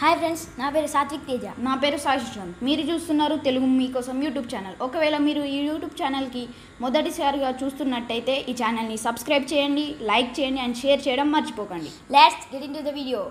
hi friends నా పేరు సాత్విక్ తేజ నా పేరు సాయిశ్రం మీరు చూస్తున్నారు తెలుగు మీకోసం యూట్యూబ్ ఛానల్ ఒకవేళ మీరు ఈ యూట్యూబ్ ఛానల్కి మొదటిసారిగా చూస్తున్నట్టయితే ఈ ఛానల్ని సబ్స్క్రైబ్ చేయండి లైక్ చేయండి అండ్ షేర్ చేయడం మర్చిపోకండి last get in to the video